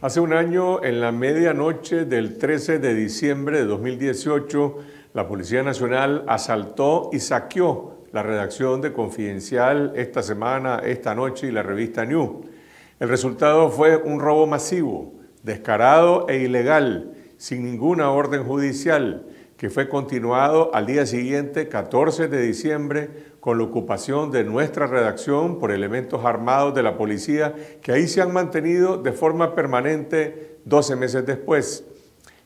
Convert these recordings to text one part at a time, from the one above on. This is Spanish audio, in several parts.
Hace un año, en la medianoche del 13 de diciembre de 2018, la Policía Nacional asaltó y saqueó la redacción de Confidencial esta semana, esta noche y la revista New. El resultado fue un robo masivo, descarado e ilegal, sin ninguna orden judicial, que fue continuado al día siguiente, 14 de diciembre, con la ocupación de nuestra redacción por elementos armados de la policía, que ahí se han mantenido de forma permanente 12 meses después.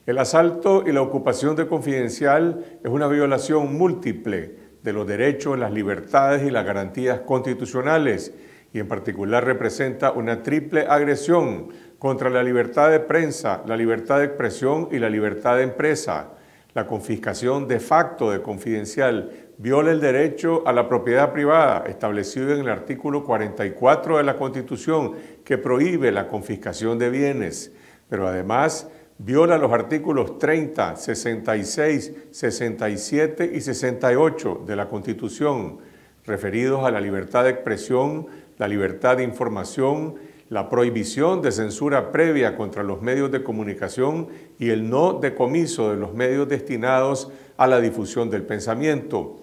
El asalto y la ocupación de Confidencial es una violación múltiple de los derechos, las libertades y las garantías constitucionales, y en particular representa una triple agresión contra la libertad de prensa, la libertad de expresión y la libertad de empresa la confiscación de facto de confidencial viola el derecho a la propiedad privada establecido en el artículo 44 de la Constitución que prohíbe la confiscación de bienes, pero además viola los artículos 30, 66, 67 y 68 de la Constitución referidos a la libertad de expresión, la libertad de información, la prohibición de censura previa contra los medios de comunicación y el no decomiso de los medios destinados a la difusión del pensamiento.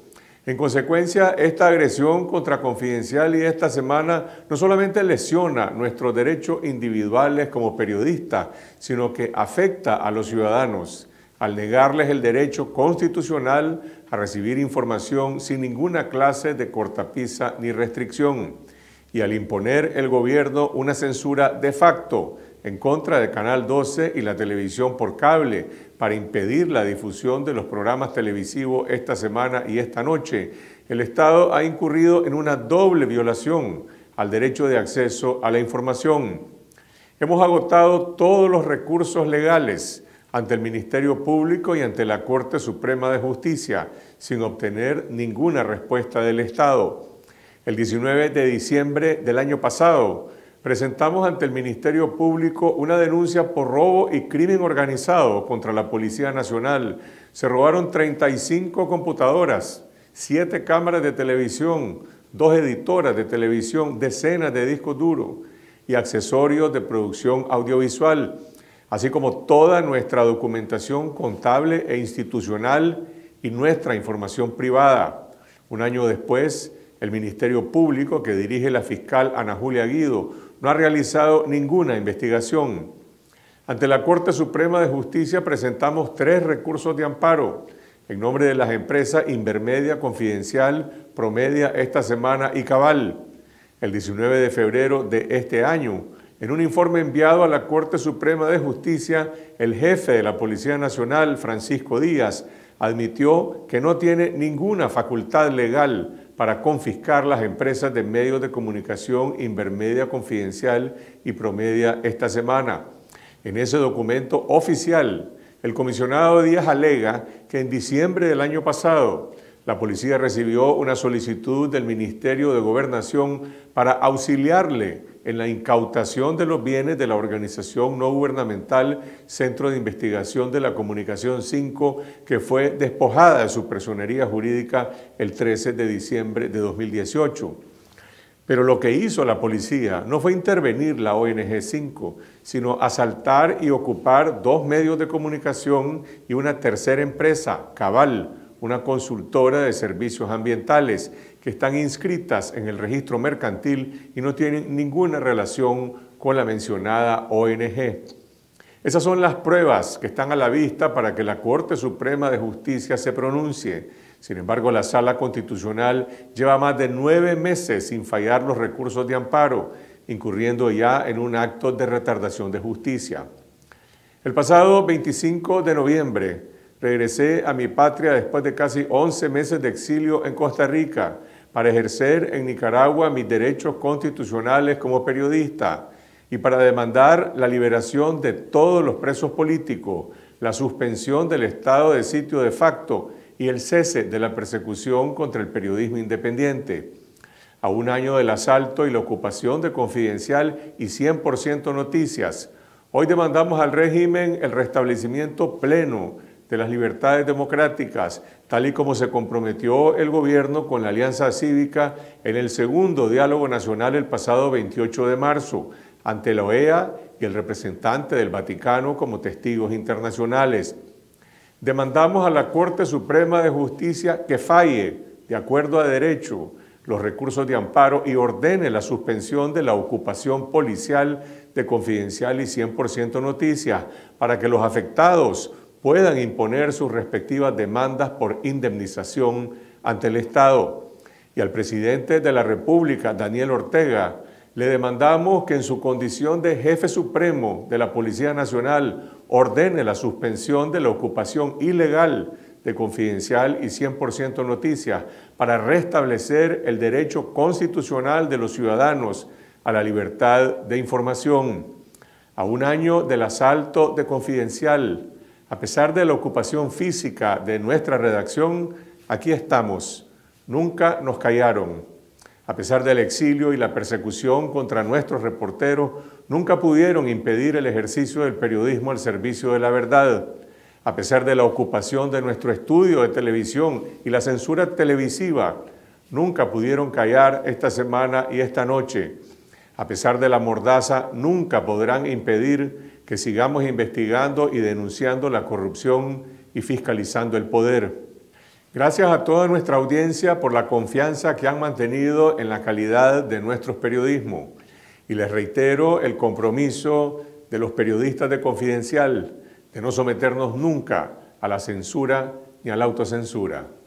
En consecuencia, esta agresión contra Confidencial y esta semana no solamente lesiona nuestros derechos individuales como periodistas, sino que afecta a los ciudadanos al negarles el derecho constitucional a recibir información sin ninguna clase de cortapisa ni restricción y al imponer el gobierno una censura de facto en contra de Canal 12 y la televisión por cable para impedir la difusión de los programas televisivos esta semana y esta noche, el Estado ha incurrido en una doble violación al derecho de acceso a la información. Hemos agotado todos los recursos legales ante el Ministerio Público y ante la Corte Suprema de Justicia sin obtener ninguna respuesta del Estado. El 19 de diciembre del año pasado presentamos ante el Ministerio Público una denuncia por robo y crimen organizado contra la Policía Nacional. Se robaron 35 computadoras, 7 cámaras de televisión, 2 editoras de televisión, decenas de discos duros y accesorios de producción audiovisual, así como toda nuestra documentación contable e institucional y nuestra información privada. Un año después, el Ministerio Público, que dirige la fiscal Ana Julia Guido, no ha realizado ninguna investigación. Ante la Corte Suprema de Justicia presentamos tres recursos de amparo en nombre de las empresas Invermedia Confidencial, Promedia esta semana y Cabal. El 19 de febrero de este año, en un informe enviado a la Corte Suprema de Justicia, el jefe de la Policía Nacional, Francisco Díaz, admitió que no tiene ninguna facultad legal para confiscar las empresas de medios de comunicación Invermedia Confidencial y Promedia esta semana. En ese documento oficial, el comisionado Díaz alega que en diciembre del año pasado, la policía recibió una solicitud del Ministerio de Gobernación para auxiliarle en la incautación de los bienes de la organización no gubernamental Centro de Investigación de la Comunicación 5, que fue despojada de su personería jurídica el 13 de diciembre de 2018. Pero lo que hizo la policía no fue intervenir la ONG 5, sino asaltar y ocupar dos medios de comunicación y una tercera empresa, Cabal, una consultora de servicios ambientales que están inscritas en el registro mercantil y no tienen ninguna relación con la mencionada ONG. Esas son las pruebas que están a la vista para que la Corte Suprema de Justicia se pronuncie. Sin embargo, la Sala Constitucional lleva más de nueve meses sin fallar los recursos de amparo, incurriendo ya en un acto de retardación de justicia. El pasado 25 de noviembre, Regresé a mi patria después de casi 11 meses de exilio en Costa Rica para ejercer en Nicaragua mis derechos constitucionales como periodista y para demandar la liberación de todos los presos políticos, la suspensión del estado de sitio de facto y el cese de la persecución contra el periodismo independiente. A un año del asalto y la ocupación de Confidencial y 100% Noticias, hoy demandamos al régimen el restablecimiento pleno de las libertades democráticas, tal y como se comprometió el gobierno con la Alianza Cívica en el segundo diálogo nacional el pasado 28 de marzo, ante la OEA y el representante del Vaticano como testigos internacionales. Demandamos a la Corte Suprema de Justicia que falle, de acuerdo a derecho, los recursos de amparo y ordene la suspensión de la ocupación policial de Confidencial y 100% Noticias para que los afectados puedan imponer sus respectivas demandas por indemnización ante el Estado. Y al presidente de la República, Daniel Ortega, le demandamos que en su condición de jefe supremo de la Policía Nacional ordene la suspensión de la ocupación ilegal de Confidencial y 100% Noticias para restablecer el derecho constitucional de los ciudadanos a la libertad de información. A un año del asalto de Confidencial, a pesar de la ocupación física de nuestra redacción, aquí estamos. Nunca nos callaron. A pesar del exilio y la persecución contra nuestros reporteros, nunca pudieron impedir el ejercicio del periodismo al servicio de la verdad. A pesar de la ocupación de nuestro estudio de televisión y la censura televisiva, nunca pudieron callar esta semana y esta noche. A pesar de la mordaza, nunca podrán impedir que sigamos investigando y denunciando la corrupción y fiscalizando el poder. Gracias a toda nuestra audiencia por la confianza que han mantenido en la calidad de nuestro periodismo y les reitero el compromiso de los periodistas de Confidencial de no someternos nunca a la censura ni a la autocensura.